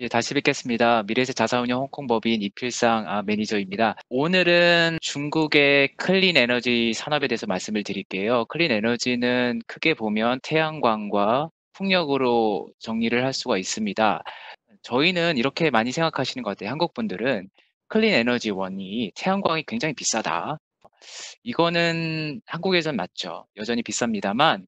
예, 다시 뵙겠습니다. 미래세 자산운용 홍콩 법인 이필상 아, 매니저입니다. 오늘은 중국의 클린 에너지 산업에 대해서 말씀을 드릴게요. 클린 에너지는 크게 보면 태양광과 풍력으로 정리를 할 수가 있습니다. 저희는 이렇게 많이 생각하시는 것 같아요. 한국 분들은 클린 에너지 원이 태양광이 굉장히 비싸다. 이거는 한국에선 맞죠. 여전히 비쌉니다만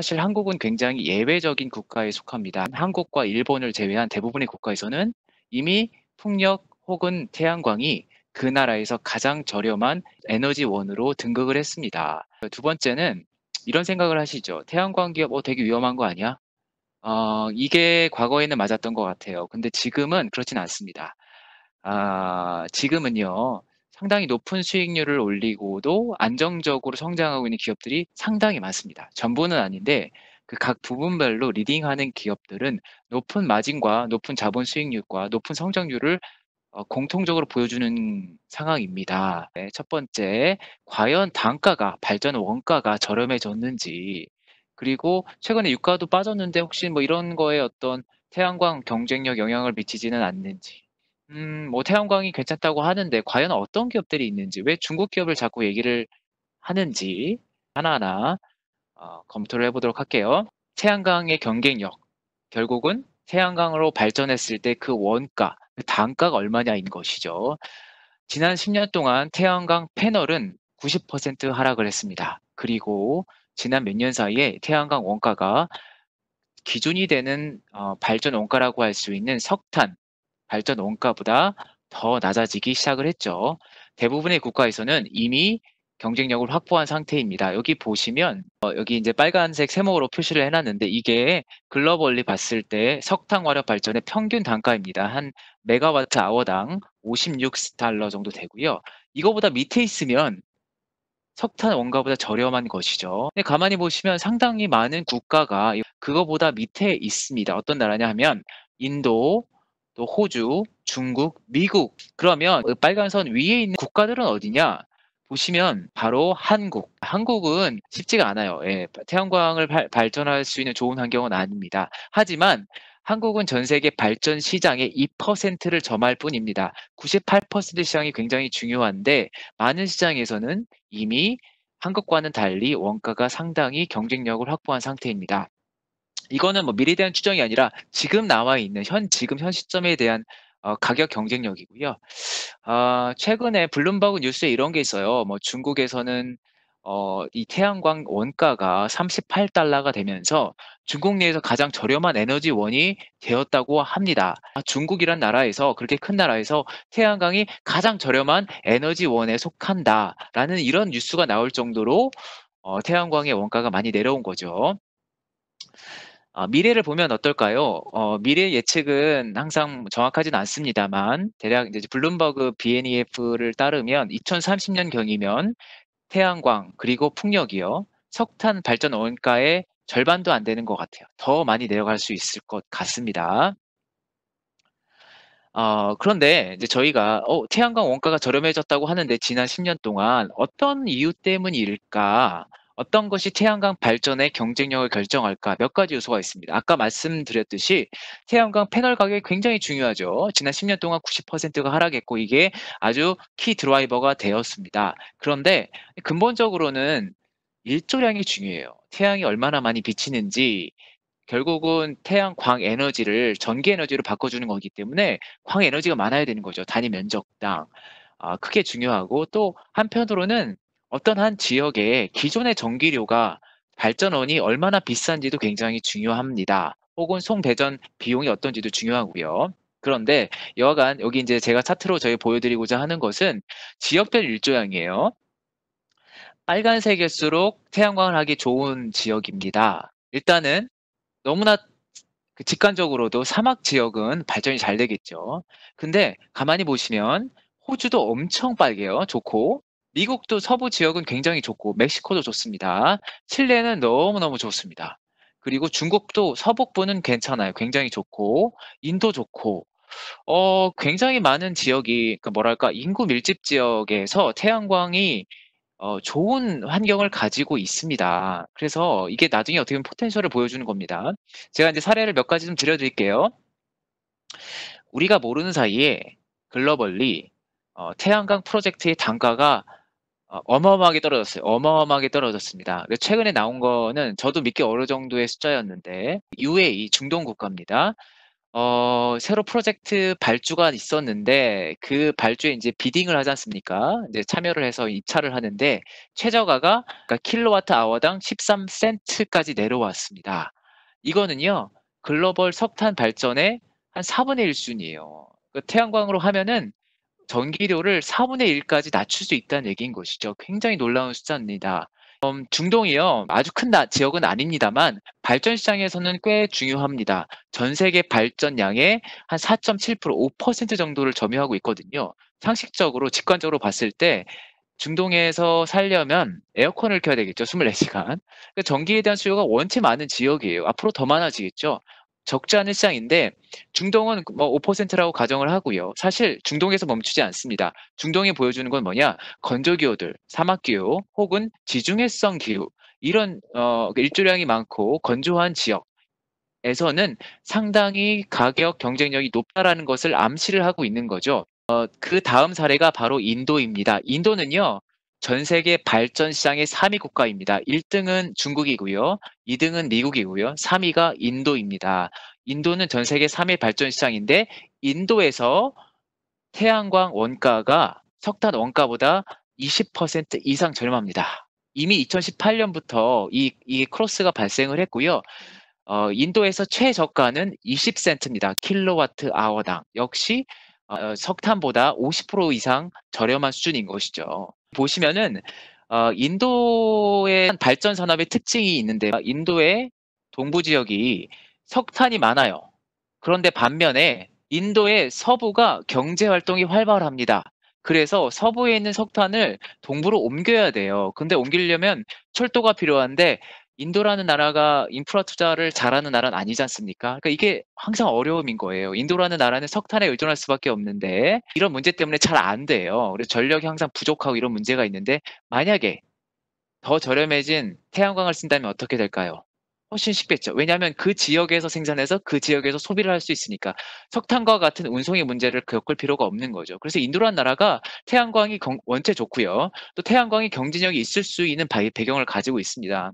사실 한국은 굉장히 예외적인 국가에 속합니다. 한국과 일본을 제외한 대부분의 국가에서는 이미 풍력 혹은 태양광이 그 나라에서 가장 저렴한 에너지원으로 등극을 했습니다. 두 번째는 이런 생각을 하시죠. 태양광 기업, 어, 되게 위험한 거 아니야? 어, 이게 과거에는 맞았던 것 같아요. 근데 지금은 그렇진 않습니다. 아, 지금은요, 상당히 높은 수익률을 올리고도 안정적으로 성장하고 있는 기업들이 상당히 많습니다. 전부는 아닌데 그각 부분별로 리딩하는 기업들은 높은 마진과 높은 자본 수익률과 높은 성장률을 어, 공통적으로 보여주는 상황입니다. 네, 첫 번째, 과연 단가가 발전 원가가 저렴해졌는지 그리고 최근에 유가도 빠졌는데 혹시 뭐 이런 거에 어떤 태양광 경쟁력 영향을 미치지는 않는지 음뭐 태양광이 괜찮다고 하는데 과연 어떤 기업들이 있는지 왜 중국 기업을 자꾸 얘기를 하는지 하나하나 어, 검토를 해보도록 할게요. 태양광의 경쟁력 결국은 태양광으로 발전했을 때 그 원가, 그 단가가 얼마냐인 것이죠. 지난 10년 동안 태양광 패널은 90% 하락을 했습니다. 그리고 지난 몇 년 사이에 태양광 원가가 기준이 되는 어, 발전 원가라고 할 수 있는 석탄, 발전 원가보다 더 낮아지기 시작을 했죠. 대부분의 국가에서는 이미 경쟁력을 확보한 상태입니다. 여기 보시면 어, 여기 이제 빨간색 세목으로 표시를 해놨는데 이게 글로벌리 봤을 때 석탄 화력 발전의 평균 단가입니다. 한 메가와트 아워당 56달러 정도 되고요. 이거보다 밑에 있으면 석탄 원가보다 저렴한 것이죠. 근데 가만히 보시면 상당히 많은 국가가 그거보다 밑에 있습니다. 어떤 나라냐 하면 인도, 또 호주, 중국, 미국. 그러면 그 빨간 선 위에 있는 국가들은 어디냐? 보시면 바로 한국. 한국은 쉽지가 않아요. 예, 태양광을 발, 발전할 수 있는 좋은 환경은 아닙니다. 하지만 한국은 전 세계 발전 시장의 2%를 점할 뿐입니다. 98% 시장이 굉장히 중요한데 많은 시장에서는 이미 한국과는 달리 원가가 상당히 경쟁력을 확보한 상태입니다. 이거는 뭐 미래에 대한 추정이 아니라 지금 나와 있는 현 지금 현 시점에 대한 어, 가격 경쟁력이고요. 어, 최근에 블룸버그 뉴스에 이런 게 있어요. 뭐 중국에서는 어, 이 태양광 원가가 38달러가 되면서 중국 내에서 가장 저렴한 에너지원이 되었다고 합니다. 중국이란 나라에서 그렇게 큰 나라에서 태양광이 가장 저렴한 에너지원에 속한다라는 이런 뉴스가 나올 정도로 어, 태양광의 원가가 많이 내려온 거죠. 어, 미래를 보면 어떨까요? 어, 미래 예측은 항상 정확하진 않습니다만 대략 이제 블룸버그 BNEF를 따르면 2030년 경이면 태양광 그리고 풍력이요 석탄 발전 원가의 절반도 안 되는 것 같아요. 더 많이 내려갈 수 있을 것 같습니다. 어, 그런데 이제 저희가 어, 태양광 원가가 저렴해졌다고 하는데 지난 10년 동안 어떤 이유 때문일까? 어떤 것이 태양광 발전의 경쟁력을 결정할까 몇 가지 요소가 있습니다. 아까 말씀드렸듯이 태양광 패널 가격이 굉장히 중요하죠. 지난 10년 동안 90%가 하락했고 이게 아주 키 드라이버가 되었습니다. 그런데 근본적으로는 일조량이 중요해요. 태양이 얼마나 많이 비치는지 결국은 태양 광 에너지를 전기 에너지로 바꿔주는 거기 때문에 광 에너지가 많아야 되는 거죠. 단위 면적당. 아, 크게 중요하고 또 한편으로는 어떤 한 지역에 기존의 전기료가 발전원이 얼마나 비싼지도 굉장히 중요합니다. 혹은 송배전 비용이 어떤지도 중요하고요. 그런데 여하간 여기 이제 제가 차트로 저희 보여드리고자 하는 것은 지역별 일조량이에요. 빨간색일수록 태양광을 하기 좋은 지역입니다. 일단은 너무나 그 직관적으로도 사막 지역은 발전이 잘 되겠죠. 근데 가만히 보시면 호주도 엄청 빨개요. 좋고 미국도 서부 지역은 굉장히 좋고 멕시코도 좋습니다. 칠레는 너무너무 좋습니다. 그리고 중국도 서북부는 괜찮아요. 굉장히 좋고 인도 좋고 어 굉장히 많은 지역이 그 뭐랄까 인구 밀집 지역에서 태양광이 어 좋은 환경을 가지고 있습니다. 그래서 이게 나중에 어떻게 보면 포텐셜을 보여주는 겁니다. 제가 이제 사례를 몇 가지 좀 드려드릴게요. 우리가 모르는 사이에 글로벌리 어, 태양광 프로젝트의 단가가 어, 어마어마하게 떨어졌어요. 어마어마하게 떨어졌습니다. 최근에 나온 거는 저도 믿기 어느 정도의 숫자였는데 UAE 중동 국가입니다. 어, 새로 프로젝트 발주가 있었는데 그 발주에 이제 비딩을 하지 않습니까? 이제 참여를 해서 입찰을 하는데 최저가가 그러니까 킬로와트 아워당 13센트까지 내려왔습니다. 이거는요 글로벌 석탄 발전의 한 4분의 1순이에요. 그 태양광으로 하면은 전기료를 4분의 1까지 낮출 수 있다는 얘기인 것이죠. 굉장히 놀라운 숫자입니다. 음, 중동이요. 아주 큰 나, 지역은 아닙니다만 발전 시장에서는 꽤 중요합니다. 전 세계 발전량의 한 4.7%, 5% 정도를 점유하고 있거든요. 상식적으로 직관적으로 봤을 때 중동에서 살려면 에어컨을 켜야 되겠죠. 24시간. 그러니까 전기에 대한 수요가 원체 많은 지역이에요. 앞으로 더 많아지겠죠. 적지 않은 시장인데 중동은 뭐 5%라고 가정을 하고요. 사실 중동에서 멈추지 않습니다. 중동이 보여주는 건 뭐냐? 건조기후들, 사막기후 혹은 지중해성 기후 이런 어, 그러니까 일조량이 많고 건조한 지역 에서는 상당히 가격 경쟁력이 높다라는 것을 암시를 하고 있는 거죠. 어, 그 다음 사례가 바로 인도입니다. 인도는요, 전 세계 발전 시장의 3위 국가입니다. 1등은 중국이고요. 2등은 미국이고요. 3위가 인도입니다. 인도는 전 세계 3위 발전 시장인데 인도에서 태양광 원가가 석탄 원가보다 20% 이상 저렴합니다. 이미 2018년부터 이, 이 크로스가 발생을 했고요. 어, 인도에서 최저가는 20센트입니다. 킬로와트 아워당. 역시 어, 석탄보다 50% 이상 저렴한 수준인 것이죠. 보시면은 어, 인도의 발전 산업의 특징이 있는데 인도의 동부 지역이 석탄이 많아요. 그런데 반면에 인도의 서부가 경제 활동이 활발합니다. 그래서 서부에 있는 석탄을 동부로 옮겨야 돼요. 근데 옮기려면 철도가 필요한데 인도라는 나라가 인프라 투자를 잘하는 나라는 아니지 않습니까? 그러니까 이게 항상 어려움인 거예요. 인도라는 나라는 석탄에 의존할 수밖에 없는데 이런 문제 때문에 잘 안 돼요. 그래서 전력이 항상 부족하고 이런 문제가 있는데 만약에 더 저렴해진 태양광을 쓴다면 어떻게 될까요? 훨씬 쉽겠죠. 왜냐하면 그 지역에서 생산해서 그 지역에서 소비를 할 수 있으니까 석탄과 같은 운송의 문제를 겪을 필요가 없는 거죠. 그래서 인도란 나라가 태양광이 원체 좋고요. 또 태양광이 경쟁력이 있을 수 있는 배경을 가지고 있습니다.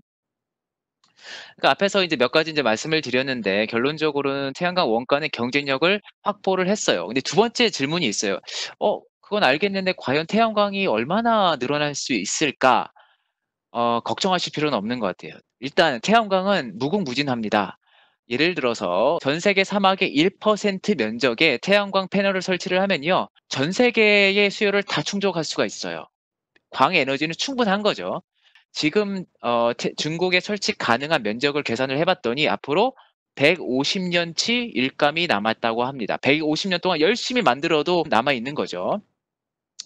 그러니까 앞에서 이제 몇 가지 이제 말씀을 드렸는데 결론적으로는 태양광 원가는 경쟁력을 확보를 했어요. 근데 두 번째 질문이 있어요. 어, 그건 알겠는데 과연 태양광이 얼마나 늘어날 수 있을까? 어, 걱정하실 필요는 없는 것 같아요. 일단 태양광은 무궁무진합니다. 예를 들어서 전 세계 사막의 1% 면적에 태양광 패널을 설치를 하면요. 전 세계의 수요를 다 충족할 수가 있어요. 광 에너지는 충분한 거죠. 지금 어, 중국의 설치 가능한 면적을 계산을 해봤더니 앞으로 150년치 일감이 남았다고 합니다. 150년 동안 열심히 만들어도 남아 있는 거죠.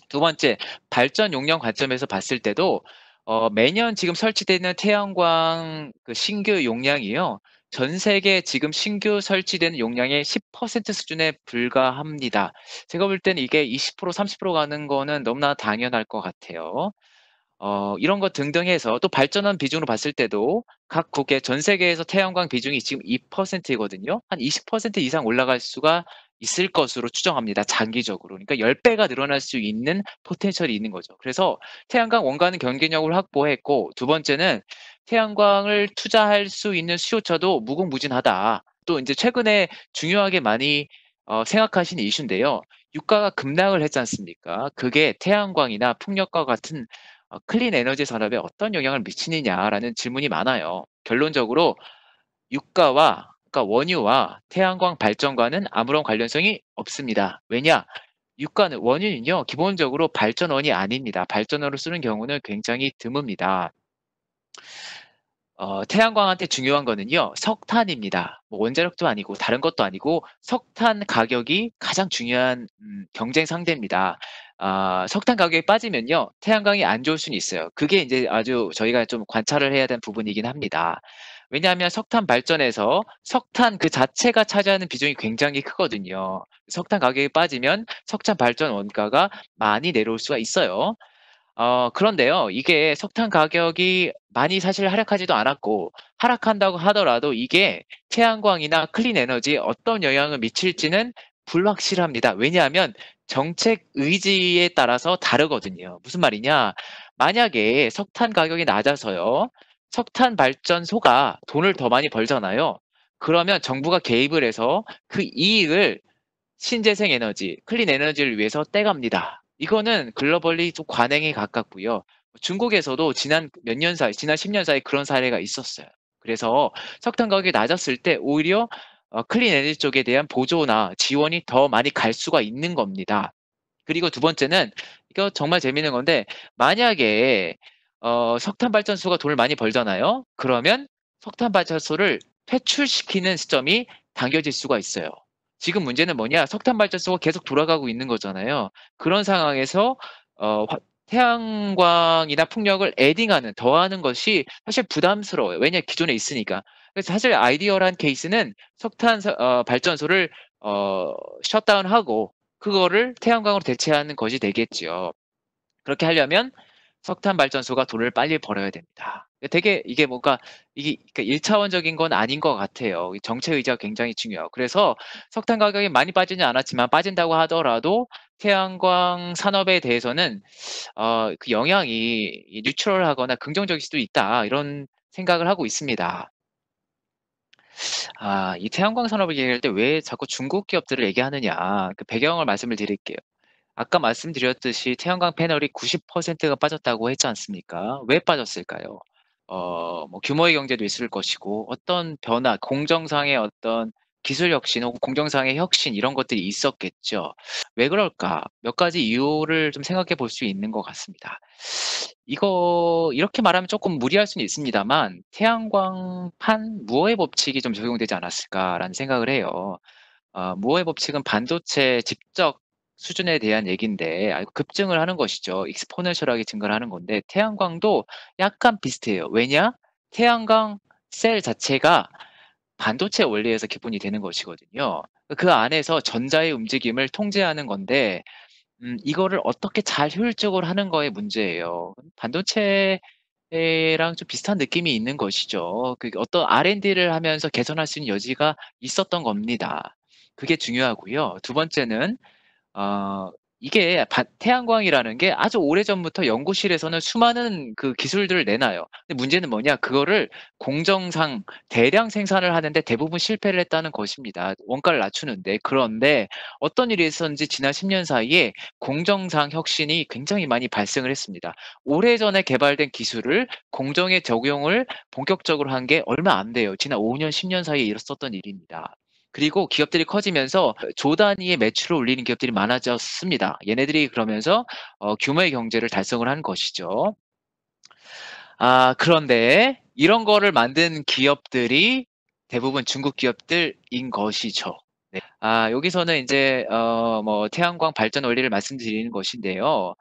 두 번째, 발전 용량 관점에서 봤을 때도 어, 매년 지금 설치되는 태양광 그 신규 용량이요. 전 세계 지금 신규 설치되는 용량의 10% 수준에 불과합니다. 제가 볼 때는 이게 20% 30% 가는 거는 너무나 당연할 것 같아요. 어, 이런 것 등등 해서 또 발전한 비중으로 봤을 때도 각 국의 전 세계에서 태양광 비중이 지금 2%이거든요. 한 20% 이상 올라갈 수가 있을 것으로 추정합니다. 장기적으로. 그러니까 10배가 늘어날 수 있는 포텐셜이 있는 거죠. 그래서 태양광 원가는 경쟁력을 확보했고 두 번째는 태양광을 투자할 수 있는 수요처도 무궁무진하다. 또 이제 최근에 중요하게 많이 어, 생각하신 이슈인데요. 유가가 급락을 했지 않습니까? 그게 태양광이나 풍력과 같은 어, 클린 에너지 산업에 어떤 영향을 미치느냐라는 질문이 많아요. 결론적으로 유가와 그러니까 원유와 태양광 발전과는 아무런 관련성이 없습니다. 왜냐? 유가는 원유는요 기본적으로 발전원이 아닙니다. 발전원으로 쓰는 경우는 굉장히 드뭅니다. 어, 태양광한테 중요한 거는요 석탄입니다. 뭐 원자력도 아니고 다른 것도 아니고 석탄 가격이 가장 중요한 음, 경쟁 상대입니다. 아, 석탄 가격이 빠지면요. 태양광이 안 좋을 수는 있어요. 그게 이제 아주 저희가 좀 관찰을 해야 되는 부분이긴 합니다. 왜냐하면 석탄 발전에서 석탄 그 자체가 차지하는 비중이 굉장히 크거든요. 석탄 가격이 빠지면 석탄 발전 원가가 많이 내려올 수가 있어요. 어, 그런데요, 이게 석탄 가격이 많이 사실 하락하지도 않았고, 하락한다고 하더라도 이게 태양광이나 클린 에너지 어떤 영향을 미칠지는 불확실합니다. 왜냐하면 정책 의지에 따라서 다르거든요. 무슨 말이냐? 만약에 석탄 가격이 낮아서요. 석탄 발전소가 돈을 더 많이 벌잖아요. 그러면 정부가 개입을 해서 그 이익을 신재생 에너지, 클린 에너지를 위해서 떼갑니다. 이거는 글로벌리 좀 관행에 가깝고요. 중국에서도 지난 몇 년 사이, 지난 10년 사이 그런 사례가 있었어요. 그래서 석탄 가격이 낮았을 때 오히려 어, 클린 에너지 쪽에 대한 보조나 지원이 더 많이 갈 수가 있는 겁니다. 그리고 두 번째는 이거 정말 재밌는 건데 만약에 어, 석탄 발전소가 돈을 많이 벌잖아요. 그러면 석탄 발전소를 퇴출시키는 시점이 당겨질 수가 있어요. 지금 문제는 뭐냐? 석탄 발전소가 계속 돌아가고 있는 거잖아요. 그런 상황에서 어, 태양광이나 풍력을 에딩하는, 더하는 것이 사실 부담스러워요. 왜냐, 기존에 있으니까. 그래서 사실 아이디어란 케이스는 석탄 어, 발전소를 어, 셧다운하고 그거를 태양광으로 대체하는 것이 되겠지요. 그렇게 하려면 석탄 발전소가 돈을 빨리 벌어야 됩니다. 되게 이게 뭔가 이게 그러니까 일차원적인건 아닌 것 같아요. 정체 의지가 굉장히 중요해요. 그래서 석탄 가격이 많이 빠지지 않았지만 빠진다고 하더라도 태양광 산업에 대해서는 어, 그 영향이 뉴트럴하거나 긍정적일 수도 있다 이런 생각을 하고 있습니다. 아, 이 태양광 산업을 얘기할 때 왜 자꾸 중국 기업들을 얘기하느냐 그 배경을 말씀을 드릴게요. 아까 말씀드렸듯이 태양광 패널이 90%가 빠졌다고 했지 않습니까? 왜 빠졌을까요? 어, 뭐 규모의 경제도 있을 것이고 어떤 변화, 공정상의 어떤 기술 혁신 혹은 공정상의 혁신 이런 것들이 있었겠죠. 왜 그럴까? 몇 가지 이유를 좀 생각해 볼 수 있는 것 같습니다. 이거 이렇게 말하면 조금 무리할 수는 있습니다만 태양광판 무어의 법칙이 좀 적용되지 않았을까라는 생각을 해요. 어, 무어의 법칙은 반도체 직접 수준에 대한 얘기인데 급증을 하는 것이죠. 익스포넨셜하게 증가를 하는 건데 태양광도 약간 비슷해요. 왜냐? 태양광 셀 자체가 반도체 원리에서 기본이 되는 것이거든요. 그 안에서 전자의 움직임을 통제하는 건데 음, 이거를 어떻게 잘 효율적으로 하는 거에 문제예요. 반도체랑 좀 비슷한 느낌이 있는 것이죠. 그 어떤 R&D를 하면서 개선할 수 있는 여지가 있었던 겁니다. 그게 중요하고요. 두 번째는 어, 이게 태양광이라는 게 아주 오래전부터 연구실에서는 수많은 그 기술들을 내놔요. 근데 문제는 뭐냐? 그거를 공정상 대량 생산을 하는데 대부분 실패를 했다는 것입니다. 원가를 낮추는데. 그런데 어떤 일이 있었는지 지난 10년 사이에 공정상 혁신이 굉장히 많이 발생을 했습니다. 오래전에 개발된 기술을 공정에 적용을 본격적으로 한 게 얼마 안 돼요. 지난 5년, 10년 사이에 일었었던 일입니다. 그리고 기업들이 커지면서 조 단위의 매출을 올리는 기업들이 많아졌습니다. 얘네들이 그러면서 어, 규모의 경제를 달성을 한 것이죠. 아, 그런데 이런 거를 만든 기업들이 대부분 중국 기업들인 것이죠. 네. 아, 여기서는 이제, 어, 뭐, 태양광 발전 원리를 말씀드리는 것인데요.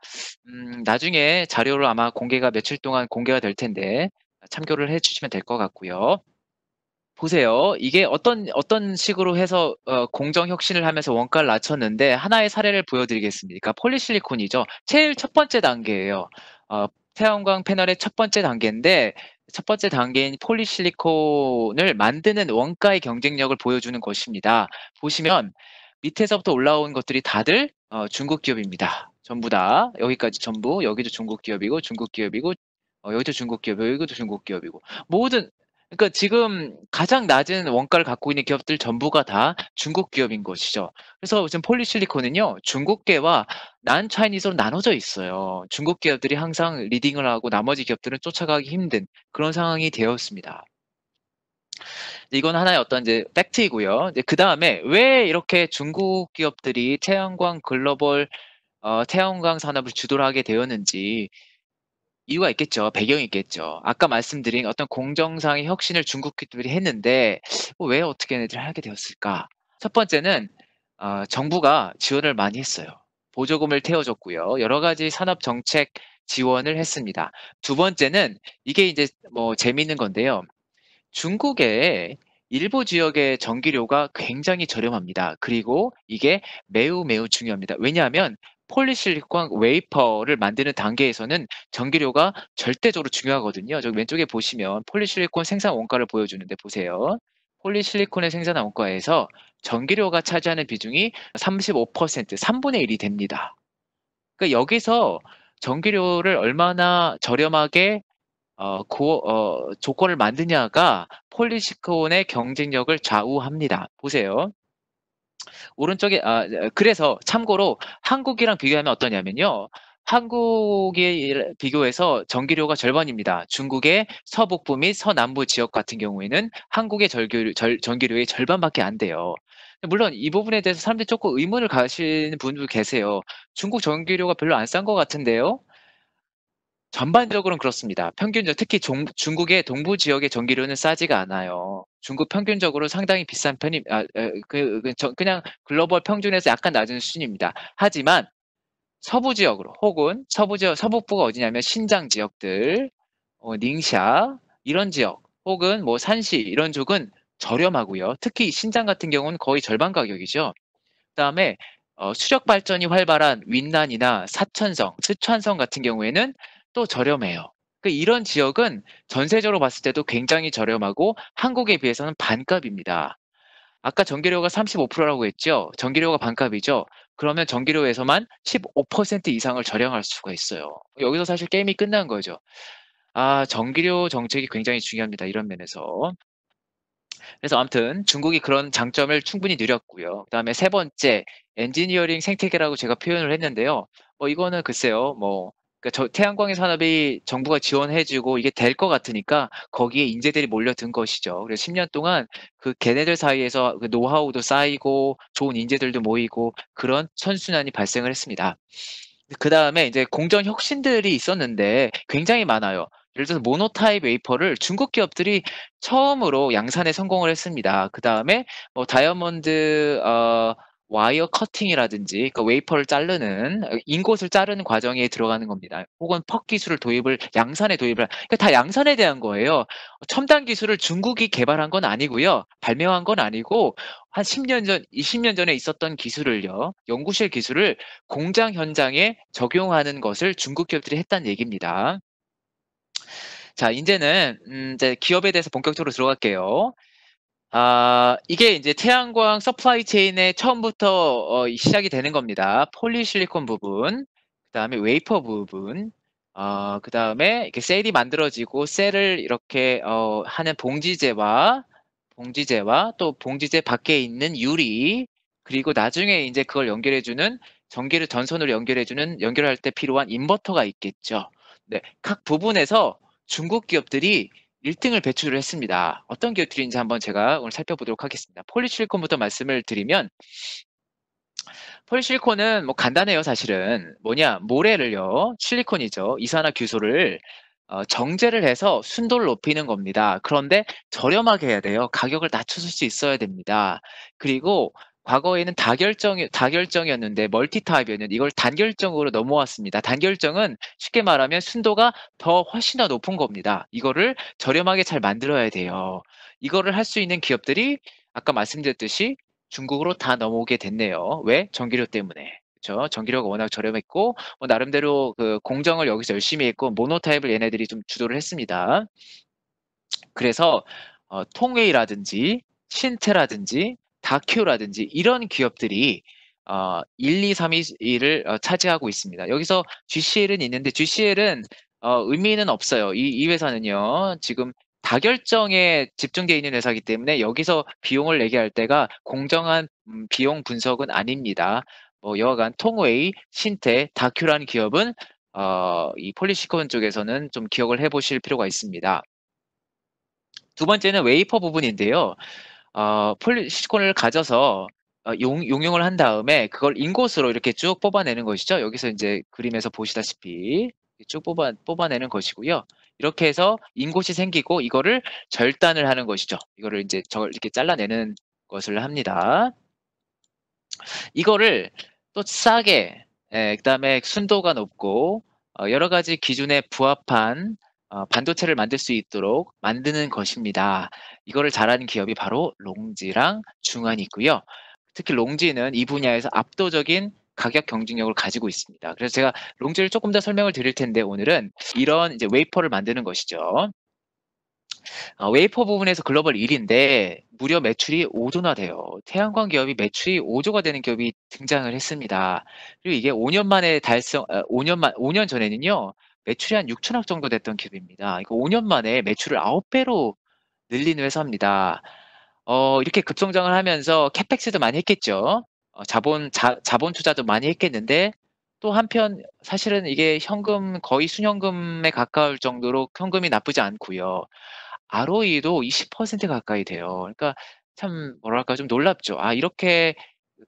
음, 나중에 자료로 아마 공개가 며칠 동안 공개가 될 텐데, 참고를 해주시면 될 것 같고요. 보세요. 이게 어떤 어떤 식으로 해서 어, 공정 혁신을 하면서 원가를 낮췄는데 하나의 사례를 보여드리겠습니다. 그러니까 폴리실리콘이죠. 제일 첫 번째 단계예요. 어, 태양광 패널의 첫 번째 단계인데 첫 번째 단계인 폴리실리콘을 만드는 원가의 경쟁력을 보여주는 것입니다. 보시면 밑에서부터 올라온 것들이 다들 어, 중국 기업입니다. 전부 다 여기까지 전부 여기도 중국 기업이고 중국 기업이고 어, 여기도 중국 기업이고 여기도 중국 기업이고 모든 그러니까 지금 가장 낮은 원가를 갖고 있는 기업들 전부가 다 중국 기업인 것이죠. 그래서 지금 폴리실리콘은요, 중국계와 난 차이니스로 나눠져 있어요. 중국 기업들이 항상 리딩을 하고 나머지 기업들은 쫓아가기 힘든 그런 상황이 되었습니다. 이건 하나의 어떤 이제 팩트이고요. 이제 그 다음에 왜 이렇게 중국 기업들이 태양광 글로벌 어, 태양광 산업을 주도하게 되었는지 이유가 있겠죠. 배경이 있겠죠. 아까 말씀드린 어떤 공정상의 혁신을 중국들이 했는데 뭐 왜 어떻게 얘네들이 하게 되었을까? 첫 번째는 어, 정부가 지원을 많이 했어요. 보조금을 태워줬고요. 여러 가지 산업 정책 지원을 했습니다. 두 번째는 이게 이제 뭐 재미있는 건데요. 중국의 일부 지역의 전기료가 굉장히 저렴합니다. 그리고 이게 매우 매우 중요합니다. 왜냐하면 폴리실리콘 웨이퍼를 만드는 단계에서는 전기료가 절대적으로 중요하거든요. 저기 왼쪽에 보시면 폴리실리콘 생산 원가를 보여주는데 보세요. 폴리실리콘의 생산 원가에서 전기료가 차지하는 비중이 35%, 3분의 1이 됩니다. 그러니까 여기서 전기료를 얼마나 저렴하게 어, 고, 어, 조건을 만드냐가 폴리실리콘의 경쟁력을 좌우합니다. 보세요. 오른쪽에 아, 그래서 참고로 한국이랑 비교하면 어떠냐면요. 한국에 비교해서 전기료가 절반입니다. 중국의 서북부 및 서남부 지역 같은 경우에는 한국의 절규, 절, 전기료의 절반밖에 안 돼요. 물론 이 부분에 대해서 사람들이 조금 의문을 가시는 분도 계세요. 중국 전기료가 별로 안 싼 것 같은데요. 전반적으로는 그렇습니다. 평균, 적 특히 종, 중국의 동부 지역의 전기료는 싸지가 않아요. 중국 평균적으로 상당히 비싼 편이 아, 그, 그 그냥 글로벌 평균에서 약간 낮은 수준입니다. 하지만 서부 지역으로 혹은 서부 지역 서북부가 어디냐면 신장 지역들, 어, 닝샤 이런 지역 혹은 뭐 산시 이런 쪽은 저렴하고요. 특히 신장 같은 경우는 거의 절반 가격이죠. 그다음에 어, 수력 발전이 활발한 윈난이나 사천성, 스촨성 같은 경우에는 또 저렴해요. 그 이런 지역은 전세적으로 봤을 때도 굉장히 저렴하고 한국에 비해서는 반값입니다. 아까 전기료가 35%라고 했죠. 전기료가 반값이죠. 그러면 전기료에서만 15% 이상을 절약할 수가 있어요. 여기서 사실 게임이 끝난 거죠. 아, 전기료 정책이 굉장히 중요합니다. 이런 면에서. 그래서 아무튼 중국이 그런 장점을 충분히 누렸고요. 그다음에 세 번째 엔지니어링 생태계라고 제가 표현을 했는데요. 뭐 이거는 글쎄요. 뭐 그러니까 태양광의 산업이 정부가 지원해주고 이게 될 것 같으니까 거기에 인재들이 몰려든 것이죠. 그래서 10년 동안 그 걔네들 사이에서 그 노하우도 쌓이고 좋은 인재들도 모이고 그런 선순환이 발생을 했습니다. 그 다음에 이제 공정 혁신들이 있었는데 굉장히 많아요. 예를 들어서 모노타입 웨이퍼를 중국 기업들이 처음으로 양산에 성공을 했습니다. 그 다음에 뭐 다이아몬드 어 와이어 커팅이라든지 그 웨이퍼를 자르는 인곳을 자르는 과정에 들어가는 겁니다. 혹은 퍽 기술을 도입을 양산에 도입을 그러니까 다 양산에 대한 거예요. 첨단 기술을 중국이 개발한 건 아니고요. 발명한 건 아니고 한 10년 전, 20년 전에 있었던 기술을요. 연구실 기술을 공장 현장에 적용하는 것을 중국 기업들이 했다는 얘기입니다. 자, 이제는 음, 이제 기업에 대해서 본격적으로 들어갈게요. 아, 이게 이제 태양광 서플라이 체인의 처음부터 어, 시작이 되는 겁니다. 폴리실리콘 부분, 그 다음에 웨이퍼 부분, 어, 그 다음에 이렇게 셀이 만들어지고 셀을 이렇게 어, 하는 봉지제와봉지제와또봉지제 밖에 있는 유리, 그리고 나중에 이제 그걸 연결해주는 전기를 전선으로 연결해주는 연결할 때 필요한 인버터가 있겠죠. 네, 각 부분에서 중국 기업들이 1등을 배출을 했습니다. 어떤 기업들인지 한번 제가 오늘 살펴보도록 하겠습니다. 폴리실리콘부터 말씀을 드리면 폴리실리콘은 뭐 간단해요, 사실은. 뭐냐, 모래를요, 실리콘이죠. 이산화규소를 어, 정제를 해서 순도를 높이는 겁니다. 그런데 저렴하게 해야 돼요. 가격을 낮춰줄 수 있어야 됩니다. 그리고 과거에는 다결정 다결정이었는데 멀티타입이었는데 이걸 단결정으로 넘어왔습니다. 단결정은 쉽게 말하면 순도가 더 훨씬 더 높은 겁니다. 이거를 저렴하게 잘 만들어야 돼요. 이거를 할 수 있는 기업들이 아까 말씀드렸듯이 중국으로 다 넘어오게 됐네요. 왜? 전기료 때문에. 그렇죠? 전기료가 워낙 저렴했고 뭐 나름대로 그 공정을 여기서 열심히 했고 모노타입을 얘네들이 좀 주도를 했습니다. 그래서 어, 통웨이라든지 신테라든지 다큐라든지 이런 기업들이 어, 1, 2, 3, 2를 어, 차지하고 있습니다. 여기서 GCL은 있는데 GCL은 어, 의미는 없어요. 이, 이 회사는요. 지금 다결정에 집중되어 있는 회사이기 때문에 여기서 비용을 내게 할 때가 공정한 음, 비용 분석은 아닙니다. 뭐 여하간 통웨이, 신태, 다큐라는 기업은 어, 이 폴리시콘 쪽에서는 좀 기억을 해보실 필요가 있습니다. 두 번째는 웨이퍼 부분인데요. 어, 폴리시콘을 가져서 어, 용, 용용을 한 다음에 그걸 인곳으로 이렇게 쭉 뽑아내는 것이죠. 여기서 이제 그림에서 보시다시피 쭉 뽑아, 뽑아내는 것이고요. 이렇게 해서 인곳이 생기고 이거를 절단을 하는 것이죠. 이거를 이제 저걸 이렇게 잘라내는 것을 합니다. 이거를 또 싸게, 예, 그 다음에 순도가 높고, 어, 여러 가지 기준에 부합한 어, 반도체를 만들 수 있도록 만드는 것입니다. 이거를 잘하는 기업이 바로 롱지랑 중환이 있고요. 특히 롱지는 이 분야에서 압도적인 가격 경쟁력을 가지고 있습니다. 그래서 제가 롱지를 조금 더 설명을 드릴 텐데 오늘은 이런 이제 웨이퍼를 만드는 것이죠. 어, 웨이퍼 부분에서 글로벌 1위인데 무려 매출이 5조나 돼요. 태양광 기업이 매출이 5조가 되는 기업이 등장을 했습니다. 그리고 이게 5년 만에 달성, 5년만 어, 5년 전에는요 매출이 한 6천억 정도 됐던 기업입니다. 이거 5년 만에 매출을 9배로 늘린 회사입니다. 어, 이렇게 급성장을 하면서 캐펙스도 많이 했겠죠. 어, 자본, 자, 자본 투자도 많이 했겠는데 또 한편 사실은 이게 현금 거의 순현금에 가까울 정도로 현금이 나쁘지 않고요. ROE도 20% 가까이 돼요. 그러니까 참 뭐랄까 좀 놀랍죠. 아, 이렇게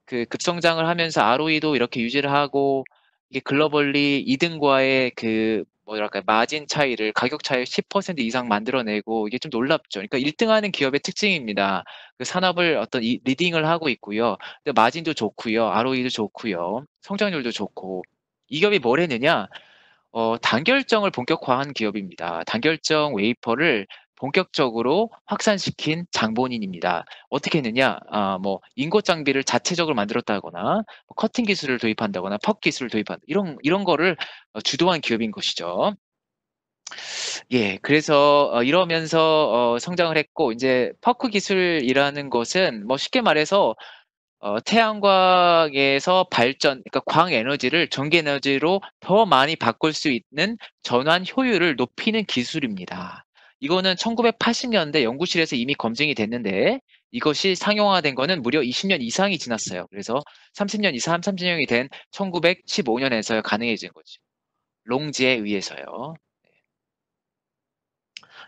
그 급성장을 하면서 ROE도 이렇게 유지를 하고 이게 글로벌리 2등과의 그 뭐랄까 마진 차이를 가격 차이 10% 이상 만들어내고 이게 좀 놀랍죠. 그러니까 1등하는 기업의 특징입니다. 그 산업을 어떤 리딩을 하고 있고요. 근데 마진도 좋고요, ROE도 좋고요, 성장률도 좋고 이 기업이 뭘 했느냐? 어, 단결정을 본격화한 기업입니다. 단결정 웨이퍼를 본격적으로 확산시킨 장본인입니다. 어떻게 했느냐? 아, 뭐 인고 장비를 자체적으로 만들었다거나 뭐 커팅 기술을 도입한다거나 퍽 기술을 도입한 이런 이런 거를 어, 주도한 기업인 것이죠. 예, 그래서 어, 이러면서 어, 성장을 했고 이제 퍼크 기술이라는 것은 뭐 쉽게 말해서 어, 태양광에서 발전, 그러니까 광 에너지를 전기 에너지로 더 많이 바꿀 수 있는 전환 효율을 높이는 기술입니다. 이거는 1980년대 연구실에서 이미 검증이 됐는데 이것이 상용화된 거는 무려 20년 이상이 지났어요. 그래서 30년 이상, 30년이 된1 9 1 5년에서 가능해진 거죠. 롱지에 의해서요.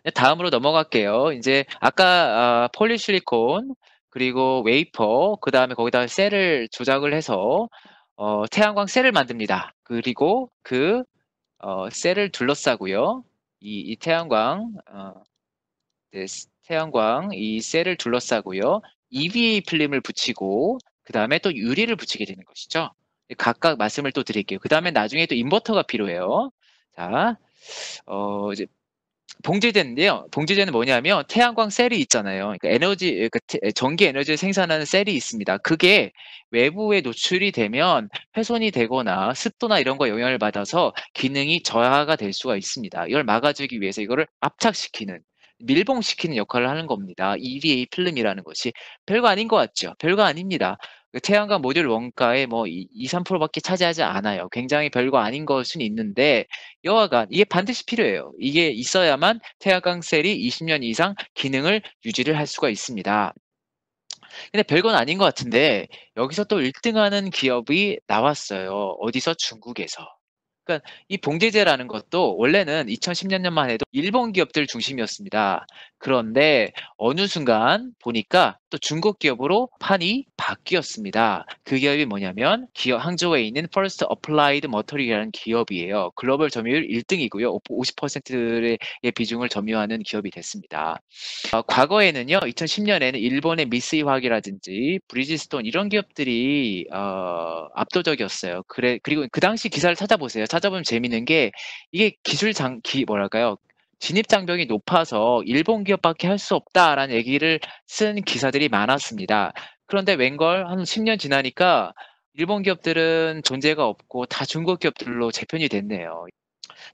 네. 다음으로 넘어갈게요. 이제 아까 아, 폴리실리콘 그리고 웨이퍼 그 다음에 거기다 셀을 조작을 해서 어, 태양광 셀을 만듭니다. 그리고 그 어, 셀을 둘러싸고요. 이, 이 태양광 어, 네, 태양광 이 셀을 둘러싸고요. EVA 필름을 붙이고 그 다음에 또 유리를 붙이게 되는 것이죠. 네, 각각 말씀을 또 드릴게요. 그 다음에 나중에 또 인버터가 필요해요. 자, 어, 이제 봉제제인데요. 봉제제는 뭐냐면 태양광 셀이 있잖아요. 그러니까 에너지, 그러니까 전기 에너지를 생산하는 셀이 있습니다. 그게 외부에 노출이 되면 훼손이 되거나 습도나 이런 거 영향을 받아서 기능이 저하가 될 수가 있습니다. 이걸 막아주기 위해서 이거를 압착시키는 밀봉시키는 역할을 하는 겁니다. EVA 필름이라는 것이 별거 아닌 것 같죠? 별거 아닙니다. 그 태양광 모듈 원가에뭐 2, 3%밖에 차지하지 않아요. 굉장히 별거 아닌 것은 있는데 여하간 이게 반드시 필요해요. 이게 있어야만 태양광 셀이 20년 이상 기능을 유지를 할 수가 있습니다. 근데 별건 아닌 것 같은데 여기서 또 1등하는 기업이 나왔어요. 어디서 중국에서. 그러니까 이 봉제제라는 것도 원래는 2010년만 해도 일본 기업들 중심이었습니다. 그런데 어느 순간 보니까 또 중국 기업으로 판이 바뀌었습니다. 그 기업이 뭐냐면 기업 항저우에 있는 First Applied Material이라는 기업이에요. 글로벌 점유율 1등이고요. 50%의 비중을 점유하는 기업이 됐습니다. 어, 과거에는요. 2010년에는 일본의 미쓰이 화학이라든지 브리지스톤 이런 기업들이 어, 압도적이었어요. 그래 그리고 그 당시 기사를 찾아보세요. 찾아보면 재밌는 게 이게 기술 장, 기, 뭐랄까요. 진입 장벽이 높아서 일본 기업밖에 할 수 없다라는 얘기를 쓴 기사들이 많았습니다. 그런데 웬걸 한 10년 지나니까 일본 기업들은 존재가 없고 다 중국 기업들로 재편이 됐네요.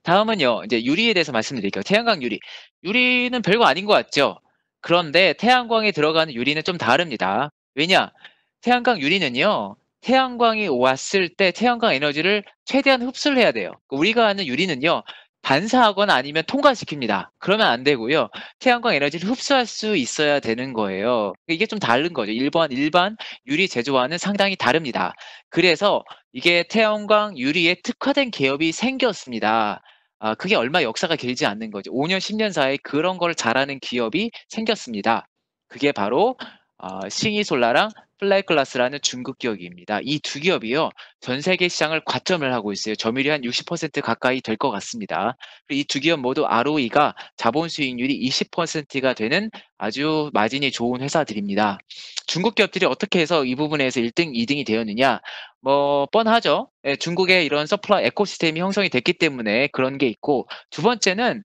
다음은요, 이제 유리에 대해서 말씀드릴게요. 태양광 유리. 유리는 별거 아닌 것 같죠? 그런데 태양광에 들어가는 유리는 좀 다릅니다. 왜냐? 태양광 유리는요, 태양광이 왔을 때 태양광 에너지를 최대한 흡수를 해야 돼요. 그러니까 우리가 아는 유리는요. 반사하거나 아니면 통과시킵니다. 그러면 안 되고요. 태양광 에너지를 흡수할 수 있어야 되는 거예요. 그러니까 이게 좀 다른 거죠. 일반 일반 유리 제조와는 상당히 다릅니다. 그래서 이게 태양광 유리에 특화된 개업이 생겼습니다. 아, 그게 얼마 역사가 길지 않는 거죠. 5년, 10년 사이에 그런 걸 잘하는 기업이 생겼습니다. 그게 바로 어, 아, 싱이솔라랑 플라이클라스라는 중국 기업입니다. 이 두 기업이요. 전 세계 시장을 과점을 하고 있어요. 점유율이 한 60% 가까이 될 것 같습니다. 이 두 기업 모두 ROE가 자본 수익률이 20%가 되는 아주 마진이 좋은 회사들입니다. 중국 기업들이 어떻게 해서 이 부분에서 1등, 2등이 되었느냐? 뭐 뻔하죠. 예, 중국의 이런 서플라 에코시스템이 형성이 됐기 때문에 그런 게 있고 두 번째는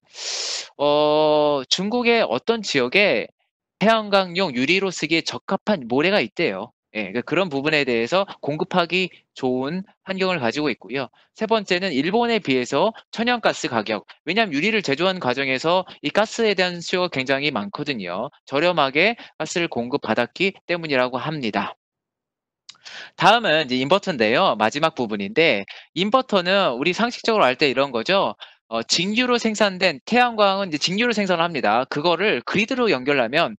어 중국의 어떤 지역에 태양광용 유리로 쓰기에 적합한 모래가 있대요. 예, 그러니까 그런 부분에 대해서 공급하기 좋은 환경을 가지고 있고요. 세 번째는 일본에 비해서 천연가스 가격. 왜냐하면 유리를 제조한 과정에서 이 가스에 대한 수요가 굉장히 많거든요. 저렴하게 가스를 공급받았기 때문이라고 합니다. 다음은 이제 인버터인데요. 마지막 부분인데 인버터는 우리 상식적으로 알 때 이런 거죠. 어, 직류로 생산된 태양광은 이제 직류로 생산합니다. 을 그거를 그리드로 연결하면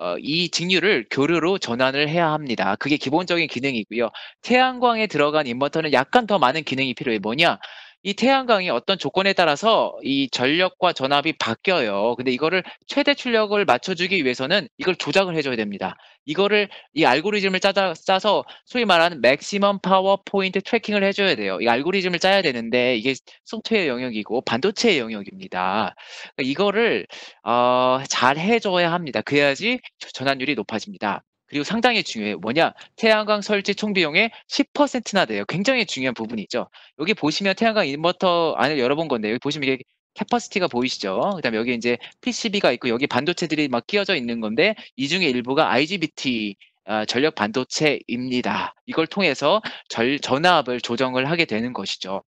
어, 이 직류를 교류로 전환을 해야 합니다. 그게 기본적인 기능이고요. 태양광에 들어간 인버터는 약간 더 많은 기능이 필요해. 뭐냐? 이 태양광이 어떤 조건에 따라서 이 전력과 전압이 바뀌어요. 근데 이거를 최대 출력을 맞춰주기 위해서는 이걸 조작을 해줘야 됩니다. 이거를 이 알고리즘을 짜다, 짜서 소위 말하는 맥시멈 파워 포인트 트래킹을 해줘야 돼요. 이 알고리즘을 짜야 되는데 이게 소프트웨어 영역이고 반도체의 영역입니다. 그러니까 이거를 어, 잘 해줘야 합니다. 그래야지 전환율이 높아집니다. 그리고 상당히 중요해요. 뭐냐? 태양광 설치 총 비용의 10%나 돼요. 굉장히 중요한 부분이죠. 여기 보시면 태양광 인버터 안을 열어본 건데 여기 보시면 이게 캐퍼시티가 보이시죠? 그다음에 여기 이제 PCB가 있고 여기 반도체들이 막 끼어져 있는 건데 이 중에 일부가 IGBT 아, 전력 반도체입니다. 이걸 통해서 절, 전압을 조정을 하게 되는 것이죠.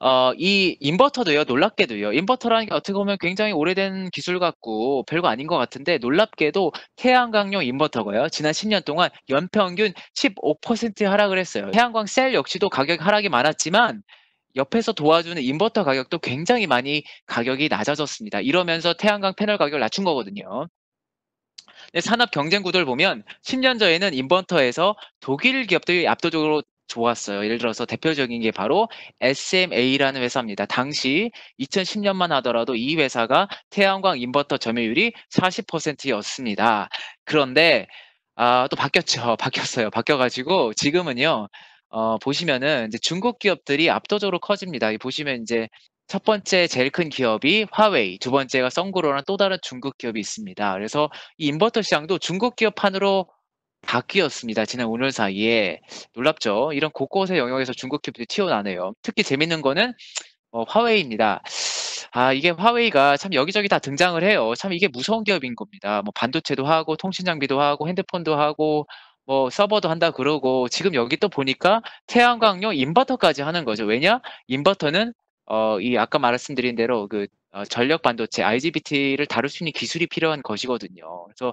어, 이 인버터도요, 놀랍게도요. 인버터라는 게 어떻게 보면 굉장히 오래된 기술 같고 별거 아닌 것 같은데 놀랍게도 태양광용 인버터가요, 지난 10년 동안 연평균 15% 하락을 했어요. 태양광 셀 역시도 가격 하락이 많았지만 옆에서 도와주는 인버터 가격도 굉장히 많이 가격이 낮아졌습니다. 이러면서 태양광 패널 가격을 낮춘 거거든요. 산업 경쟁 구도를 보면 10년 전에는 인버터에서 독일 기업들이 압도적으로 좋았어요. 예를 들어서 대표적인 게 바로 SMA라는 회사입니다. 당시 2010년만 하더라도 이 회사가 태양광 인버터 점유율이 40%였습니다. 그런데 아, 또 바뀌었죠. 바뀌었어요. 바뀌어가지고 지금은요. 어, 보시면은 이제 중국 기업들이 압도적으로 커집니다. 보시면 이제 첫 번째 제일 큰 기업이 화웨이, 두 번째가 썬그로라는 또 다른 중국 기업이 있습니다. 그래서 이 인버터 시장도 중국 기업 판으로 바뀌었습니다. 지난 5년 사이에 놀랍죠. 이런 곳곳의 영역에서 중국 기업들이 튀어나네요. 특히 재밌는 거는 어, 화웨이입니다. 아, 이게 화웨이가 참 여기저기 다 등장을 해요. 참 이게 무서운 기업인 겁니다. 뭐 반도체도 하고 통신 장비도 하고 핸드폰도 하고 뭐 서버도 한다 그러고 지금 여기 또 보니까 태양광용 인버터까지 하는 거죠. 왜냐? 인버터는 어, 이 아까 말씀드린 대로 그 어, 전력 반도체 IGBT를 다룰 수 있는 기술이 필요한 것이거든요. 그래서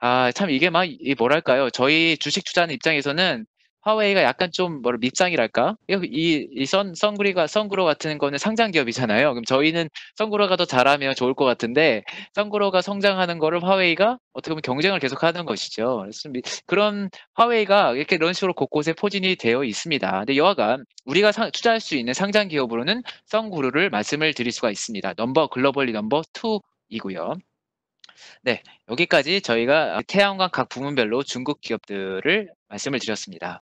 아, 참 이게 막 이 뭐랄까요? 저희 주식 투자하는 입장에서는 화웨이가 약간 좀 뭐라 밉상이랄까? 이, 이 선, 선그리가, 선그로 같은 거는 상장 기업이잖아요. 그럼 저희는 선그로가 더 잘하면 좋을 것 같은데, 선그로가 성장하는 거를 화웨이가 어떻게 보면 경쟁을 계속 하는 것이죠. 그래서 그런 화웨이가 이렇게 이런 식으로 곳곳에 포진이 되어 있습니다. 근데 여하간 우리가 상, 투자할 수 있는 상장 기업으로는 선그로를 말씀을 드릴 수가 있습니다. 넘버, 글로벌리 넘버 2이고요. 네, 여기까지 저희가 태양광 각 부문별로 중국 기업들을 말씀을 드렸습니다.